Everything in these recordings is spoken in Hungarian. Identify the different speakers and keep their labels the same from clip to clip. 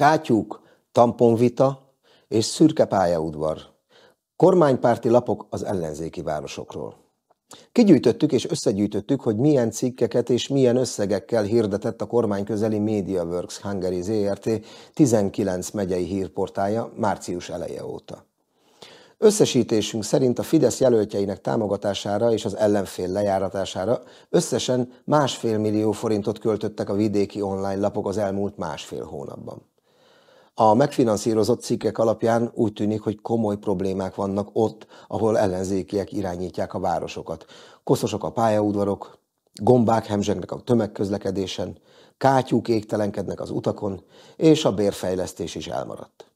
Speaker 1: Kátyúk, tamponvita és szürke pályaudvar. Kormánypárti lapok az ellenzéki városokról. Kigyűjtöttük és összegyűjtöttük, hogy milyen cikkeket és milyen összegekkel hirdetett a kormány közeli MediaWorks Hungary ZRT 19 megyei hírportája március eleje óta. Összesítésünk szerint a Fidesz jelöltjeinek támogatására és az ellenfél lejáratására összesen másfél millió forintot költöttek a vidéki online lapok az elmúlt másfél hónapban. A megfinanszírozott cikkek alapján úgy tűnik, hogy komoly problémák vannak ott, ahol ellenzékiek irányítják a városokat. Koszosak a pályaudvarok, gombák hemzsegnek a tömegközlekedésen, kátyúk égtelenkednek az utakon, és a bérfejlesztés is elmaradt.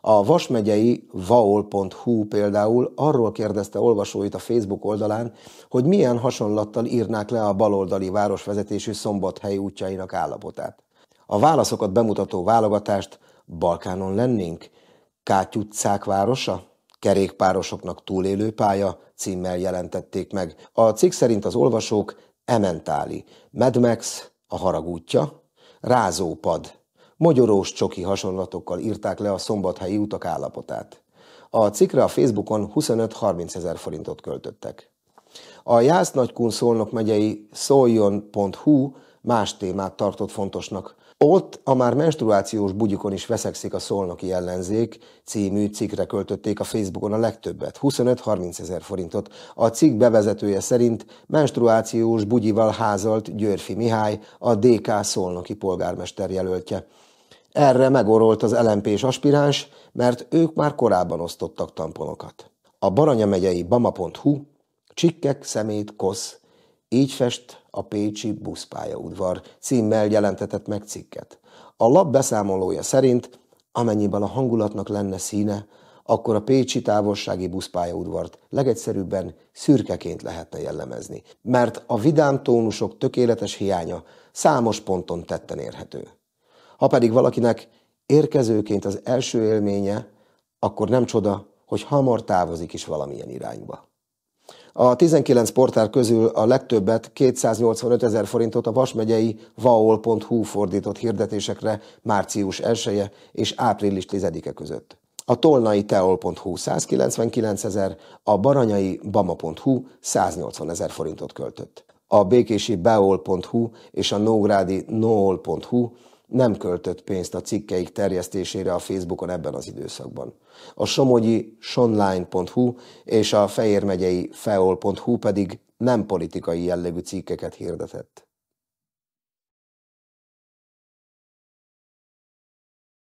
Speaker 1: A vasmegyei vaol.hu például arról kérdezte olvasóit a Facebook oldalán, hogy milyen hasonlattal írnák le a baloldali városvezetésű szombathelyi útjainak állapotát. A válaszokat bemutató válogatást Balkánon lennénk? Kátyutcák városa? Kerékpárosoknak túlélő pálya címmel jelentették meg. A cikk szerint az olvasók Ementáli, Mad Max, a haragútja, rázópad, mogyorós csoki hasonlatokkal írták le a szombathelyi utak állapotát. A cikkre a Facebookon 25-30 ezer forintot költöttek. A Jász Nagykun Szolnok megyei szoljon.hu más témát tartott fontosnak, ott a már menstruációs bugyikon is veszekszik a szolnoki ellenzék című cikkre költötték a Facebookon a legtöbbet, 25-30 ezer forintot. A cikk bevezetője szerint menstruációs bugyival házalt Györfi Mihály, a DK szolnoki polgármester jelöltje. Erre megorolt az lmp s aspiráns, mert ők már korábban osztottak tamponokat. A Baranya megyei bama.hu, csikkek, szemét, kosz, így fest a Pécsi buszpályaudvar címmel jelentetett meg cikket. A lap beszámolója szerint, amennyiben a hangulatnak lenne színe, akkor a Pécsi távolsági buszpályaudvart legegyszerűbben szürkeként lehetne jellemezni, mert a vidám tónusok tökéletes hiánya számos ponton tetten érhető. Ha pedig valakinek érkezőként az első élménye, akkor nem csoda, hogy hamar távozik is valamilyen irányba. A 19 portál közül a legtöbbet 285 ezer forintot a vasmegyei vaol.hu fordított hirdetésekre március 1 -e és április 10-e között. A tolnai teol.hu 199 ezer, a baranyai bama.hu 180 ezer forintot költött. A békési beol.hu és a nógrádi nool.hu nem költött pénzt a cikkeik terjesztésére a Facebookon ebben az időszakban. A somogyi sonline.hu és a fehérmegyei feol.hu pedig nem politikai jellegű cikkeket hirdetett.